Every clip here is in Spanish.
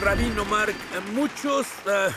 Rabino Mark, muchos eh,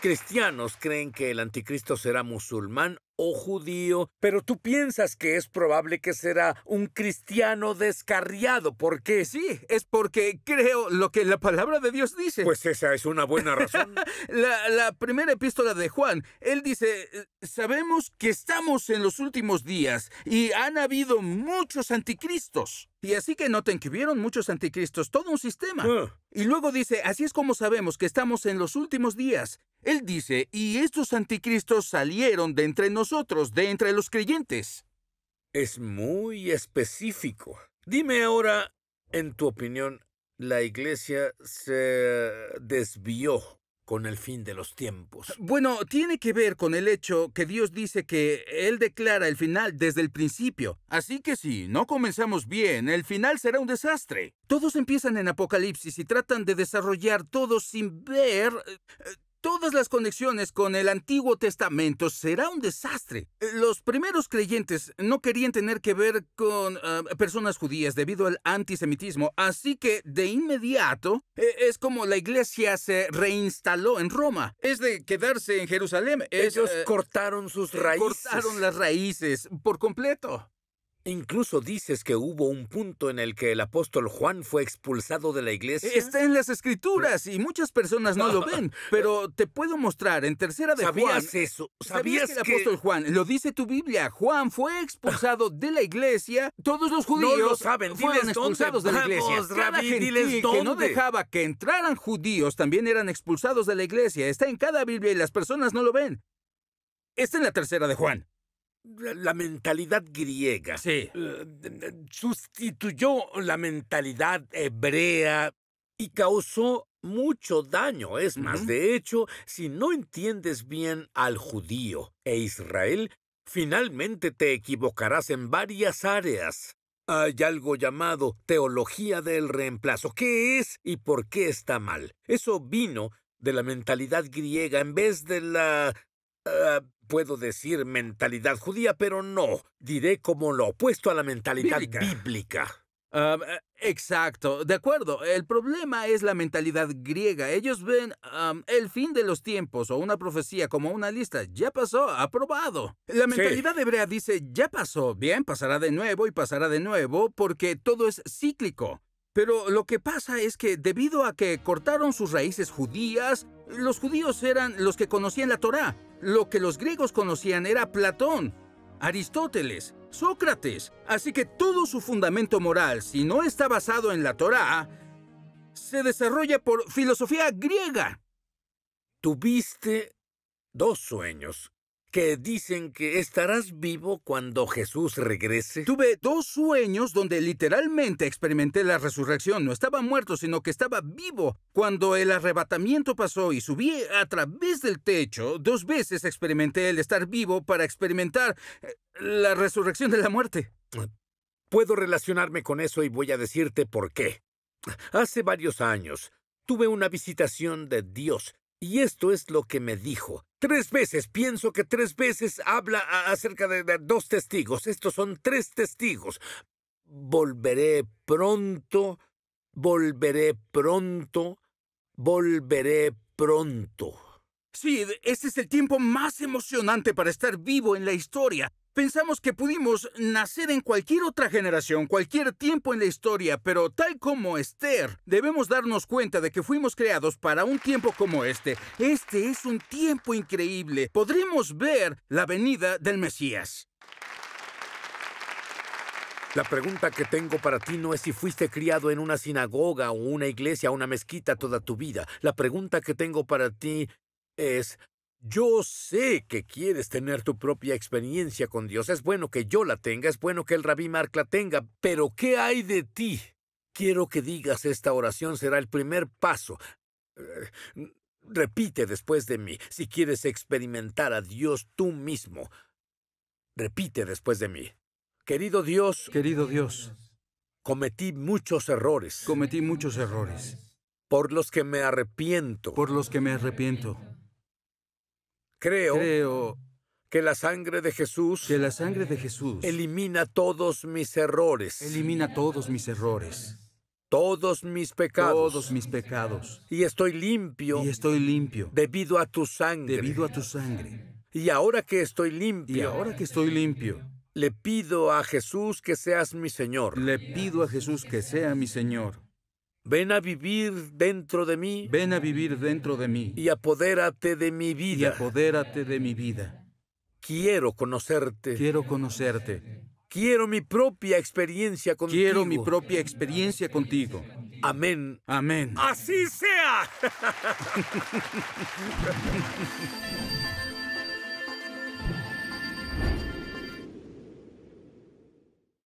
cristianos creen que el anticristo será musulmán o judío, pero tú piensas que es probable que será un cristiano descarriado, porque sí, es porque creo lo que la palabra de Dios dice. Pues esa es una buena razón. la, primera epístola de Juan, él dice, sabemos que estamos en los últimos días y han habido muchos anticristos. Y así que noten que hubieron muchos anticristos, todo un sistema. Ah. Y luego dice, así es como sabemos que estamos en los últimos días. Él dice, y estos anticristos salieron de entre nosotros, de entre los creyentes. Es muy específico. Dime ahora, en tu opinión, la iglesia se desvió con el fin de los tiempos. Bueno, tiene que ver con el hecho que Dios dice que Él declara el final desde el principio. Así que si no comenzamos bien, el final será un desastre. Todos empiezan en Apocalipsis y tratan de desarrollar todo sin ver eh, Todas las conexiones con el Antiguo Testamento será un desastre. Los primeros creyentes no querían tener que ver con ah, personas judías debido al antisemitismo, así que de inmediato e, es como la iglesia se reinstaló en Roma. Es de quedarse en Jerusalén. Ellos eh, cortaron sus eh, raíces. Cortaron las raíces por completo. Incluso dices que hubo un punto en el que el apóstol Juan fue expulsado de la iglesia. Está en las escrituras y muchas personas no lo ven, pero te puedo mostrar en tercera de ¿Sabías Juan. eso? ¿Sabías, que el apóstol Juan lo dice tu Biblia? Juan fue expulsado de la iglesia. Todos los judíos saben. fueron expulsados de la iglesia. que no dejaba que entraran judíos también eran expulsados de la iglesia. Está en cada Biblia y las personas no lo ven. Está en la tercera de Juan la, mentalidad griega. Eh, sustituyó la mentalidad hebrea y causó mucho daño. Es más, de hecho, si no entiendes bien al judío e Israel, finalmente te equivocarás en varias áreas. Hay algo llamado teología del reemplazo. ¿Qué es y por qué está mal? Eso vino de la mentalidad griega en vez de la Ah, puedo decir mentalidad judía, pero no. Diré como lo opuesto a la mentalidad bíblica. Ah, eh, exacto, de acuerdo. El problema es la mentalidad griega. Ellos ven ah, el fin de los tiempos o una profecía como una lista. Ya pasó, aprobado. La mentalidad hebrea dice, ya pasó, bien, pasará de nuevo y pasará de nuevo porque todo es cíclico. Pero lo que pasa es que debido a que cortaron sus raíces judías, los judíos eran los que conocían la Torá. Lo que los griegos conocían era Platón, Aristóteles, Sócrates. Así que todo su fundamento moral, si no está basado en la Torá, se desarrolla por filosofía griega. Tuviste dos sueños que dicen que estarás vivo cuando Jesús regrese? Tuve dos sueños donde literalmente experimenté la resurrección. No estaba muerto, sino que estaba vivo. Cuando el arrebatamiento pasó y subí a través del techo, dos veces experimenté el estar vivo para experimentar eh, la resurrección de la muerte. Ah, puedo relacionarme con eso y voy a decirte por qué. Hace varios años tuve una visitación de Dios y esto es lo que me dijo. Tres veces, pienso que tres veces habla acerca de, dos testigos. Estos son tres testigos. Volveré pronto, volveré pronto, volveré pronto. Sí, este es el tiempo más emocionante para estar vivo en la historia. Pensamos que pudimos nacer en cualquier otra generación, cualquier tiempo en la historia, pero tal como Esther, debemos darnos cuenta de que fuimos creados para un tiempo como este. Este es un tiempo increíble. Podremos ver la venida del Mesías. La pregunta que tengo para ti no es si fuiste criado en una sinagoga o una iglesia o una mezquita toda tu vida. La pregunta que tengo para ti es yo sé que quieres tener tu propia experiencia con Dios. Es bueno que yo la tenga, es bueno que el rabí Mark la tenga, pero ¿qué hay de ti? Quiero que digas esta oración será el primer paso. Eh, repite después de mí, si quieres experimentar a Dios tú mismo. Repite después de mí. Querido Dios. Querido Dios. Cometí muchos errores. Cometí muchos errores. Por los que me arrepiento. Por los que me arrepiento Creo, que la sangre de Jesús. Que la sangre de Jesús. Elimina todos mis errores. Elimina todos mis errores. Todos mis pecados. Todos mis pecados. Y estoy limpio. Y estoy limpio. Debido a tu sangre. Debido a tu sangre. Y ahora que estoy limpio. Y ahora que estoy limpio. Le pido a Jesús que seas mi Señor. Le pido a Jesús que sea mi Señor. Ven a vivir dentro de mí. Ven a vivir dentro de mí. Y apodérate de mi vida. Y apodérate de mi vida. Quiero conocerte. Quiero conocerte. Quiero mi propia experiencia contigo. Quiero mi propia experiencia contigo. Amén. Amén. Así sea.